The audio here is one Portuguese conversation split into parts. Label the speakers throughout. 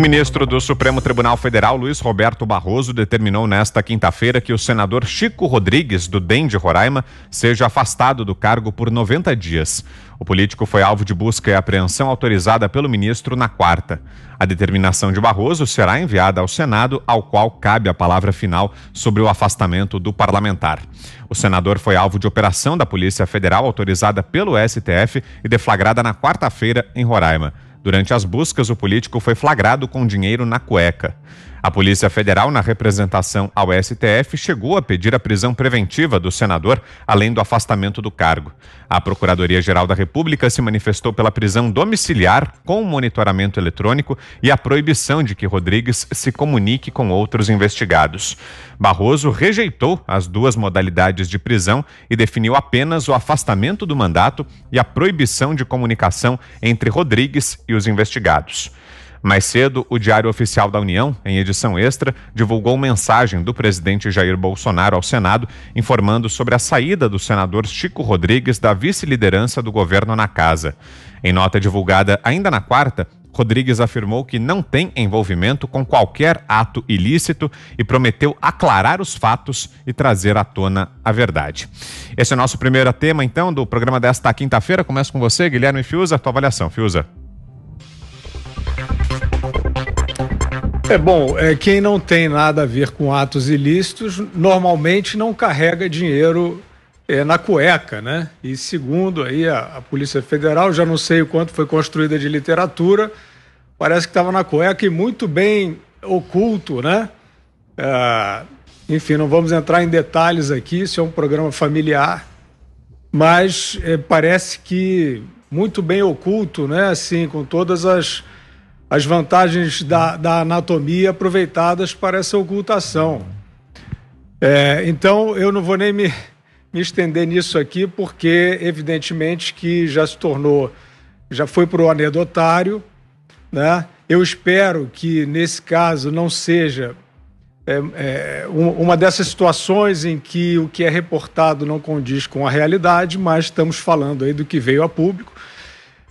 Speaker 1: O ministro do Supremo Tribunal Federal, Luiz Roberto Barroso, determinou nesta quinta-feira que o senador Chico Rodrigues, do DEM de Roraima, seja afastado do cargo por 90 dias. O político foi alvo de busca e apreensão autorizada pelo ministro na quarta. A determinação de Barroso será enviada ao Senado, ao qual cabe a palavra final sobre o afastamento do parlamentar. O senador foi alvo de operação da Polícia Federal autorizada pelo STF e deflagrada na quarta-feira em Roraima. Durante as buscas, o político foi flagrado com dinheiro na cueca. A Polícia Federal, na representação ao STF, chegou a pedir a prisão preventiva do senador, além do afastamento do cargo. A Procuradoria-Geral da República se manifestou pela prisão domiciliar com monitoramento eletrônico e a proibição de que Rodrigues se comunique com outros investigados. Barroso rejeitou as duas modalidades de prisão e definiu apenas o afastamento do mandato e a proibição de comunicação entre Rodrigues e os investigados. Mais cedo, o Diário Oficial da União, em edição extra, divulgou mensagem do presidente Jair Bolsonaro ao Senado informando sobre a saída do senador Chico Rodrigues da vice-liderança do governo na casa. Em nota divulgada ainda na quarta, Rodrigues afirmou que não tem envolvimento com qualquer ato ilícito e prometeu aclarar os fatos e trazer à tona a verdade. Esse é o nosso primeiro tema, então, do programa desta quinta-feira. Começo com você, Guilherme Fiuza, tua avaliação, Fiuza.
Speaker 2: É bom, é, quem não tem nada a ver com atos ilícitos normalmente não carrega dinheiro é, na cueca, né? E segundo aí a, a Polícia Federal, já não sei o quanto foi construída de literatura, parece que estava na cueca e muito bem oculto, né? É, enfim, não vamos entrar em detalhes aqui, isso é um programa familiar, mas é, parece que muito bem oculto, né? Assim, com todas as as vantagens da, da anatomia aproveitadas para essa ocultação. É, então, eu não vou nem me, me estender nisso aqui, porque, evidentemente, que já se tornou, já foi para o anedotário, né? Eu espero que, nesse caso, não seja é, é, uma dessas situações em que o que é reportado não condiz com a realidade, mas estamos falando aí do que veio a público.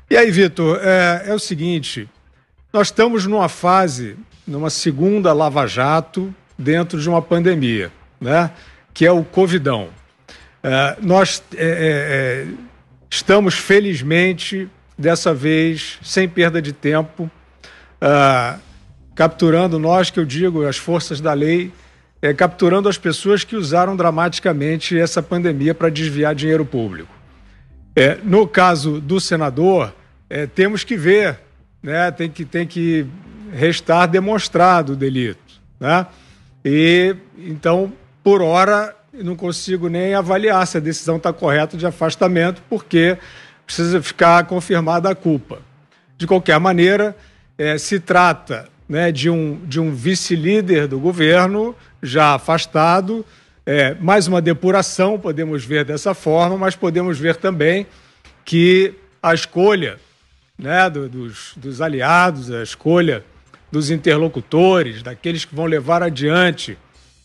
Speaker 2: E aí, Vitor, é, é o seguinte: nós estamos numa fase, numa segunda lava-jato dentro de uma pandemia, né? que é o Covidão. É, nós é, é, é estamos, felizmente, dessa vez, sem perda de tempo, é, capturando nós, que eu digo, as forças da lei, é, capturando as pessoas que usaram dramaticamente essa pandemia para desviar dinheiro público. no caso do senador, temos que ver né, tem, que, tem que restar demonstrado o delito. Né? E, então, por hora, não consigo nem avaliar se a decisão está correta de afastamento, porque precisa ficar confirmada a culpa. De qualquer maneira, é, se trata né, de um, de um vice-líder do governo já afastado. É, mais uma depuração, podemos ver dessa forma, mas podemos ver também que a escolha né, do, dos, dos aliados, a escolha dos interlocutores, daqueles que vão levar adiante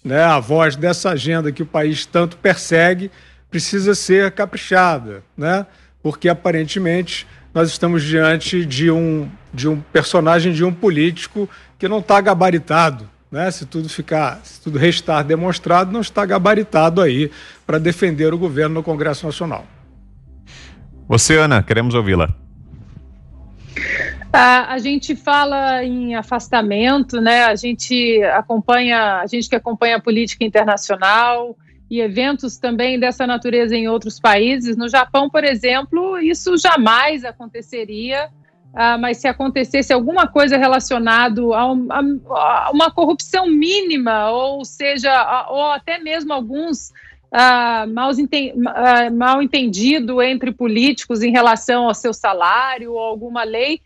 Speaker 2: né, a voz dessa agenda que o país tanto persegue, precisa ser caprichada, né? porque aparentemente nós estamos diante de um, de um personagem, de um político que não está gabaritado. Né? Se tudo ficar, se tudo restar demonstrado, não está
Speaker 1: gabaritado
Speaker 2: aí para defender o governo no Congresso Nacional.
Speaker 1: Você, Ana, queremos ouvi-la.
Speaker 3: Tá, a, gente fala em afastamento, né? A gente acompanha, a gente que acompanha a política internacional e eventos também dessa natureza em outros países. No Japão, por exemplo, isso jamais aconteceria. Ah, mas se acontecesse alguma coisa relacionada a, uma corrupção mínima, ou seja, ou até mesmo alguns ah, mal, enten, ah, mal entendido entre políticos em relação ao seu salário ou alguma lei,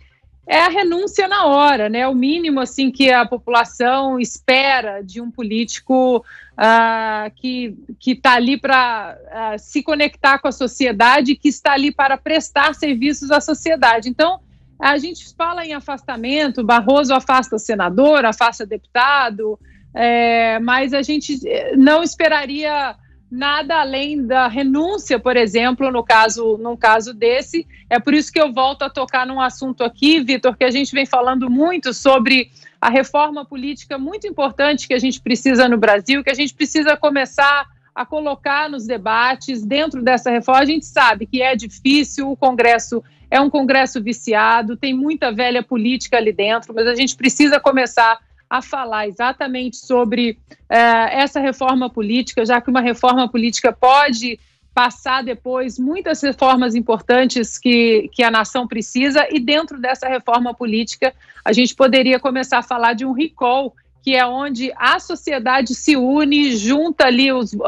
Speaker 3: é a renúncia na hora, né? O mínimo assim que a população espera de um político uh, que que está ali para uh, ah, se conectar com a sociedade, que está ali para prestar serviços à sociedade. Então a gente fala em afastamento, Barroso afasta senador, afasta deputado, é, mas a gente eh, não esperaria nada além da renúncia, por exemplo, no caso, num caso desse. É por isso que eu volto a tocar num assunto aqui, Vitor, que a gente vem falando muito sobre a reforma política muito importante que a gente precisa no Brasil, que a gente precisa começar a colocar nos debates dentro dessa reforma. A gente sabe que é difícil, o Congresso é um Congresso viciado, tem muita velha política ali dentro, mas a gente precisa começar a falar exatamente sobre é, essa reforma política, já que uma reforma política pode passar depois muitas reformas importantes que, que a nação precisa, e dentro dessa reforma política, a gente poderia começar a falar de um recall, que é onde a sociedade se une, junta ali os, uh,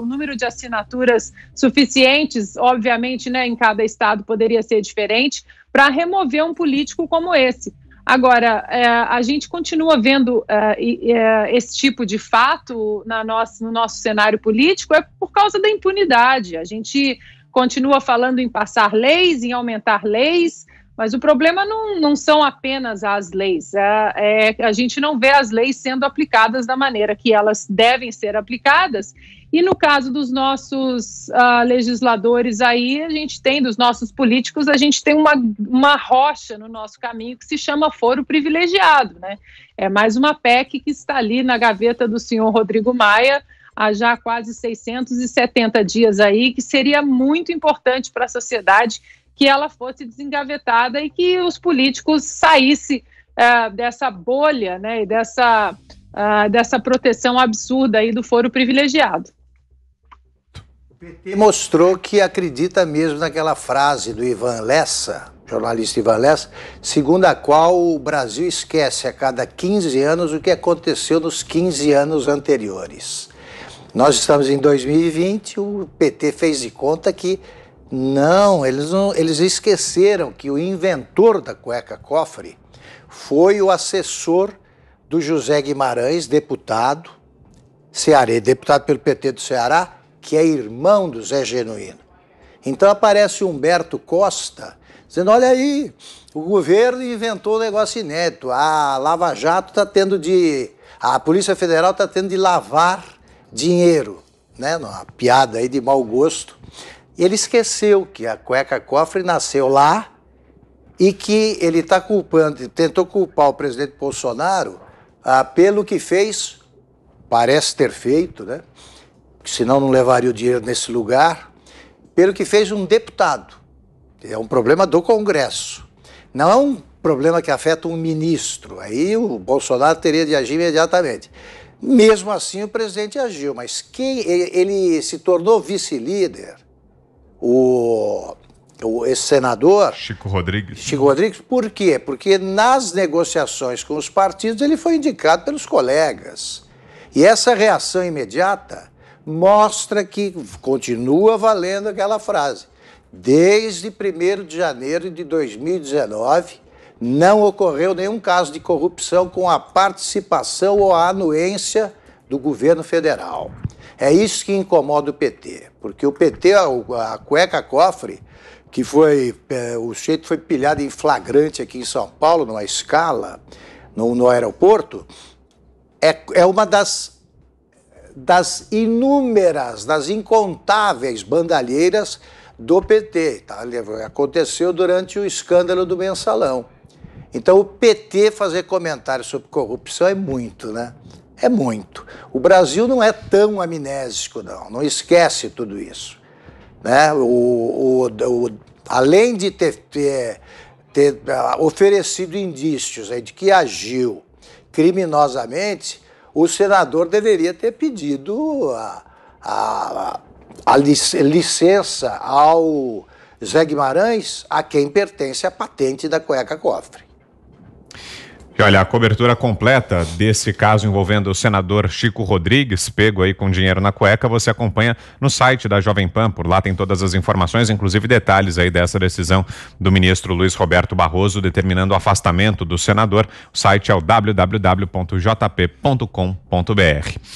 Speaker 3: o número de assinaturas suficientes, obviamente, né, em cada estado poderia ser diferente, para remover um político como esse. Agora, é, a gente continua vendo é, é, esse tipo de fato na nossa, no nosso cenário político é por causa da impunidade. A gente continua falando em passar leis, em aumentar leis, mas o problema não, não são apenas as leis. É, é, a gente não vê as leis sendo aplicadas da maneira que elas devem ser aplicadas. E no caso dos nossos uh, legisladores aí, a gente tem, dos nossos políticos, a gente tem uma, uma rocha no nosso caminho que se chama foro privilegiado. Né? É mais uma PEC que está ali na gaveta do senhor Rodrigo Maia há já quase 670 dias aí, que seria muito importante para a sociedade que ela fosse desengavetada e que os políticos saíssem uh, dessa bolha né, e dessa, uh, dessa proteção absurda aí do foro privilegiado.
Speaker 4: O PT mostrou que acredita mesmo naquela frase do Ivan Lessa, jornalista Ivan Lessa, segundo a qual o Brasil esquece a cada 15 anos o que aconteceu nos 15 anos anteriores. Nós estamos em 2020, o PT fez de conta que não, eles, não, eles esqueceram que o inventor da cueca cofre foi o assessor do José Guimarães, deputado, Ceará, deputado pelo PT do Ceará, que é irmão do Zé Genuíno. Então aparece Humberto Costa dizendo: olha aí, o governo inventou um negócio inédito. A Lava Jato está tendo de. A Polícia Federal está tendo de lavar dinheiro. Né? Uma piada aí de mau gosto ele esqueceu que a cueca cofre nasceu lá e que ele está culpando, tentou culpar o presidente Bolsonaro ah, pelo que fez, parece ter feito, né? Senão não levaria o dinheiro nesse lugar, pelo que fez um deputado. É um problema do Congresso. Não é um problema que afeta um ministro. Aí o Bolsonaro teria de agir imediatamente. Mesmo assim, o presidente agiu, mas quem ele se tornou vice-líder o, o esse senador. Chico Rodrigues. Chico Rodrigues, por quê? Porque nas negociações com os partidos ele foi indicado pelos colegas. E essa reação imediata mostra que continua valendo aquela frase. Desde 1 de janeiro de 2019, não ocorreu nenhum caso de corrupção com a participação ou a anuência do governo federal. É isso que incomoda o PT, porque o PT, a, cueca cofre, que foi. É, o jeito foi pilhado em flagrante aqui em São Paulo, numa escala, no, no aeroporto, é, é uma das, das inúmeras, das incontáveis bandalheiras do PT. Tá? Aconteceu durante o escândalo do mensalão. Então, o PT fazer comentários sobre corrupção é muito, né? é muito. O Brasil não é tão amnésico, não, não esquece tudo isso. Né? O, o, o além de ter, ter, ter ah, oferecido indícios de que agiu criminosamente, o senador deveria ter pedido a, a, a licença ao Zé Guimarães, a quem pertence a patente da cueca cofre.
Speaker 1: E olha, a cobertura completa desse caso envolvendo o senador Chico Rodrigues, pego aí com dinheiro na cueca, você acompanha no site da Jovem Pan. Por lá tem todas as informações, inclusive detalhes aí dessa decisão do ministro Luiz Roberto Barroso determinando o afastamento do senador. O site é o www.jp.com.br.